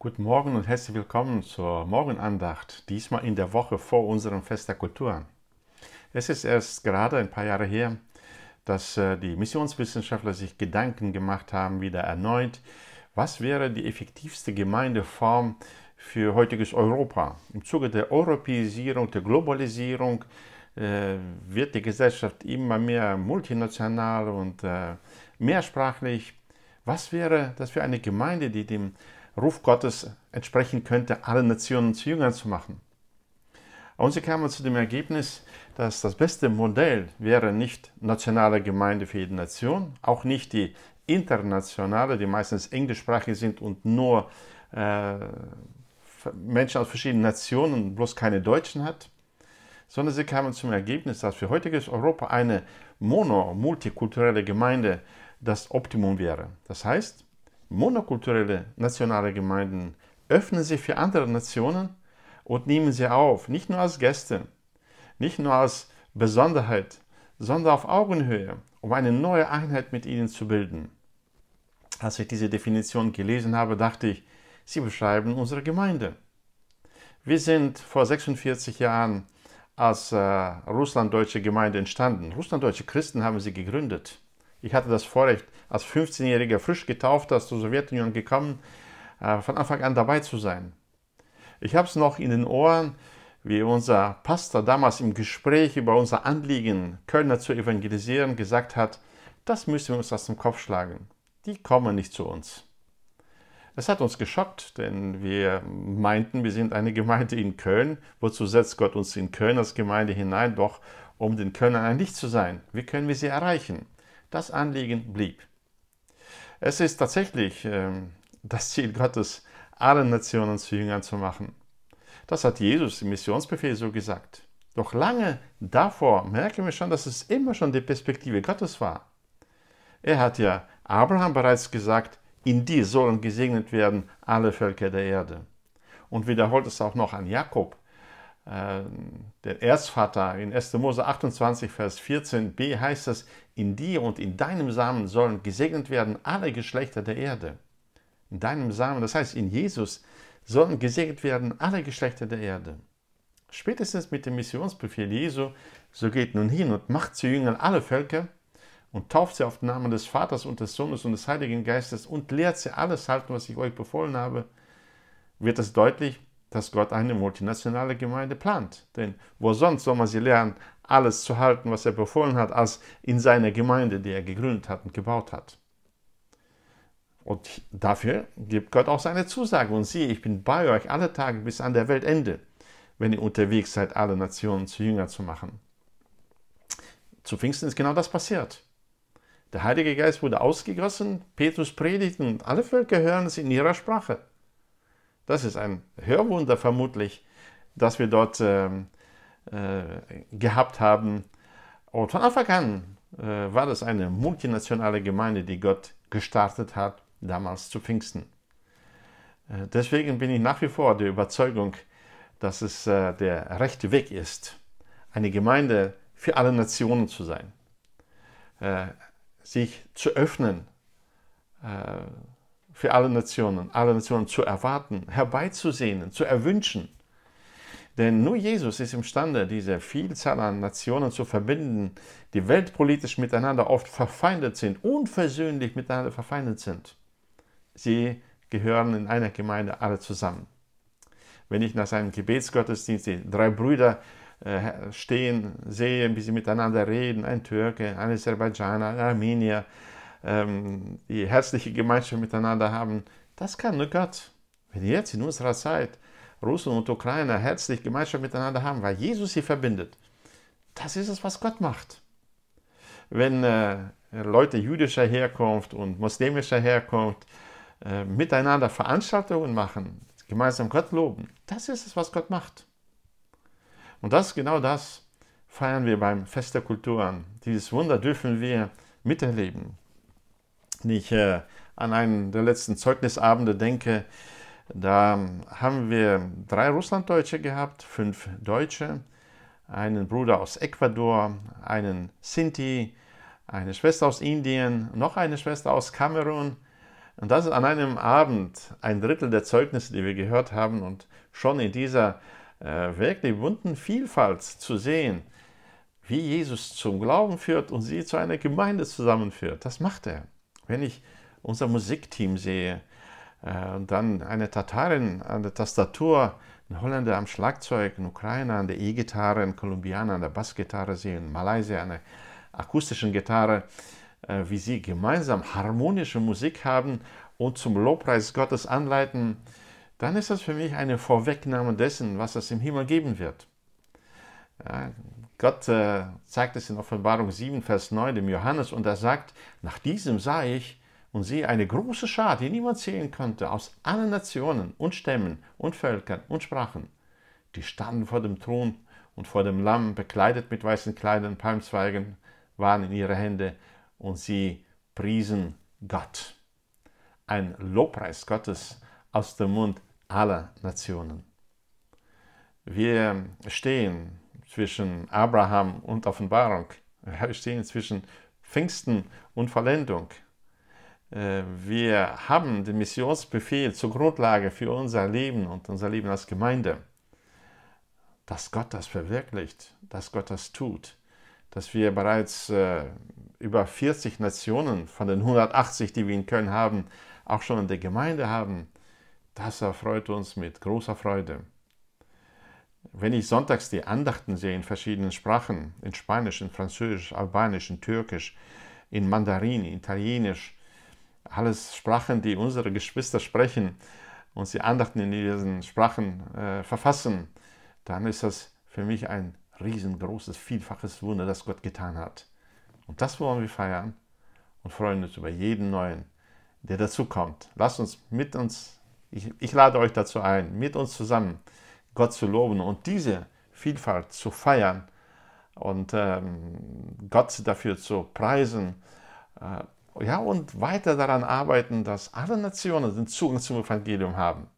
Guten Morgen und herzlich willkommen zur Morgenandacht, diesmal in der Woche vor unserem Fest der Kulturen. Es ist erst gerade ein paar Jahre her, dass äh, die Missionswissenschaftler sich Gedanken gemacht haben, wieder erneut, was wäre die effektivste Gemeindeform für heutiges Europa. Im Zuge der Europäisierung, der Globalisierung äh, wird die Gesellschaft immer mehr multinational und äh, mehrsprachlich. Was wäre das für eine Gemeinde, die dem Ruf Gottes entsprechen könnte, alle Nationen zu Jüngern zu machen. Und sie kamen zu dem Ergebnis, dass das beste Modell wäre nicht nationale Gemeinde für jede Nation, auch nicht die internationale, die meistens englischsprachig sind und nur äh, Menschen aus verschiedenen Nationen, bloß keine Deutschen hat, sondern sie kamen zum Ergebnis, dass für heutiges Europa eine mono-multikulturelle Gemeinde das Optimum wäre. Das heißt, Monokulturelle nationale Gemeinden öffnen sich für andere Nationen und nehmen sie auf, nicht nur als Gäste, nicht nur als Besonderheit, sondern auf Augenhöhe, um eine neue Einheit mit ihnen zu bilden. Als ich diese Definition gelesen habe, dachte ich, sie beschreiben unsere Gemeinde. Wir sind vor 46 Jahren als äh, russlanddeutsche Gemeinde entstanden. Russlanddeutsche Christen haben sie gegründet. Ich hatte das Vorrecht, als 15-Jähriger frisch getauft aus der Sowjetunion gekommen, äh, von Anfang an dabei zu sein. Ich habe es noch in den Ohren, wie unser Pastor damals im Gespräch über unser Anliegen, Kölner zu evangelisieren, gesagt hat, das müssen wir uns aus dem Kopf schlagen. Die kommen nicht zu uns. Es hat uns geschockt, denn wir meinten, wir sind eine Gemeinde in Köln. Wozu setzt Gott uns in Köln als Gemeinde hinein? Doch, um den Kölnern ein Licht zu sein. Wie können wir sie erreichen? Das Anliegen blieb. Es ist tatsächlich ähm, das Ziel Gottes, alle Nationen zu Jüngern zu machen. Das hat Jesus im Missionsbefehl so gesagt. Doch lange davor merken wir schon, dass es immer schon die Perspektive Gottes war. Er hat ja Abraham bereits gesagt, in dir sollen gesegnet werden alle Völker der Erde. Und wiederholt es auch noch an Jakob, äh, der Erzvater in 1. Mose 28, Vers 14b heißt es, in dir und in deinem Samen sollen gesegnet werden alle Geschlechter der Erde. In deinem Samen, das heißt in Jesus, sollen gesegnet werden alle Geschlechter der Erde. Spätestens mit dem Missionsbefehl Jesu, so geht nun hin und macht zu Jüngern alle Völker und tauft sie auf den Namen des Vaters und des Sohnes und des Heiligen Geistes und lehrt sie alles halten, was ich euch befohlen habe, wird es deutlich, dass Gott eine multinationale Gemeinde plant. Denn wo sonst soll man sie lernen, alles zu halten, was er befohlen hat, als in seiner Gemeinde, die er gegründet hat und gebaut hat. Und dafür gibt Gott auch seine Zusage. Und siehe, ich bin bei euch alle Tage bis an der Weltende, wenn ihr unterwegs seid, alle Nationen zu Jünger zu machen. Zu Pfingsten ist genau das passiert. Der Heilige Geist wurde ausgegossen, Petrus predigt und alle Völker hören es in ihrer Sprache. Das ist ein Hörwunder vermutlich, das wir dort ähm, äh, gehabt haben. Und von Anfang an äh, war das eine multinationale Gemeinde, die Gott gestartet hat, damals zu Pfingsten. Äh, deswegen bin ich nach wie vor der Überzeugung, dass es äh, der rechte Weg ist, eine Gemeinde für alle Nationen zu sein, sich zu öffnen, für alle Nationen, alle Nationen zu erwarten, herbeizusehnen, zu erwünschen. Denn nur Jesus ist imstande, diese Vielzahl an Nationen zu verbinden, die weltpolitisch miteinander oft verfeindet sind, unversöhnlich miteinander verfeindet sind. Sie gehören in einer Gemeinde alle zusammen. Wenn ich nach seinem Gebetsgottesdienst die drei Brüder äh, stehen, sehe, wie sie miteinander reden, ein Türke, ein Aserbaidschaner, ein Armenier, ähm, die herzliche Gemeinschaft miteinander haben. Das kann nur Gott. Wenn jetzt in unserer Zeit Russen und Ukrainer herzlich Gemeinschaft miteinander haben, weil Jesus sie verbindet, das ist es, was Gott macht. Wenn äh, Leute jüdischer Herkunft und muslimischer Herkunft äh, miteinander Veranstaltungen machen, gemeinsam Gott loben, das ist es, was Gott macht. Und das, genau das, feiern wir beim Fest der Kultur an. Dieses Wunder dürfen wir miterleben wenn ich äh, an einen der letzten Zeugnisabende denke, da haben wir drei Russlanddeutsche gehabt, fünf Deutsche, einen Bruder aus Ecuador, einen Sinti, eine Schwester aus Indien, noch eine Schwester aus Kamerun. Und das ist an einem Abend ein Drittel der Zeugnisse, die wir gehört haben und schon in dieser äh, wirklich bunten Vielfalt zu sehen, wie Jesus zum Glauben führt und sie zu einer Gemeinde zusammenführt. Das macht er. Wenn ich unser Musikteam sehe äh, und dann eine Tatarin an der Tastatur, ein Holländer am Schlagzeug, ein Ukrainer an der E-Gitarre, ein Kolumbianer an der Bassgitarre sehe, ein Malaysier an der akustischen Gitarre, äh, wie sie gemeinsam harmonische Musik haben und zum Lobpreis Gottes anleiten, dann ist das für mich eine Vorwegnahme dessen, was es im Himmel geben wird. Ja, Gott äh, sagt es in Offenbarung 7, Vers 9 dem Johannes und er sagt, nach diesem sah ich und sehe eine große Schar, die niemand zählen konnte, aus allen Nationen und Stämmen und Völkern und Sprachen. Die standen vor dem Thron und vor dem Lamm, bekleidet mit weißen Kleidern, Palmzweigen waren in ihre Hände und sie priesen Gott. Ein Lobpreis Gottes aus dem Mund aller Nationen. Wir stehen zwischen Abraham und Offenbarung. Wir stehen zwischen Pfingsten und Vollendung. Äh, wir haben den Missionsbefehl zur Grundlage für unser Leben und unser Leben als Gemeinde. Dass Gott das verwirklicht, dass Gott das tut, dass wir bereits äh, über 40 Nationen von den 180, die wir in Köln haben, auch schon in der Gemeinde haben, das erfreut uns mit großer Freude wenn ich sonntags die Andachten sehe in verschiedenen Sprachen, in Spanisch, in Französisch, Albanisch, in Türkisch, in Mandarin, Italienisch, alles Sprachen, die unsere Geschwister sprechen, und sie Andachten in diesen Sprachen äh, verfassen, dann ist das für mich ein riesengroßes, vielfaches Wunder, das Gott getan hat. Und das wollen wir feiern und freuen uns über jeden neuen, der dazukommt. Lasst uns mit uns, ich, ich lade euch dazu ein, mit uns zusammen Gott zu loben und diese Vielfalt zu feiern und ähm, Gott dafür zu preisen. Äh, ja, und weiter daran arbeiten, dass alle Nationen den Zugang zum Evangelium haben.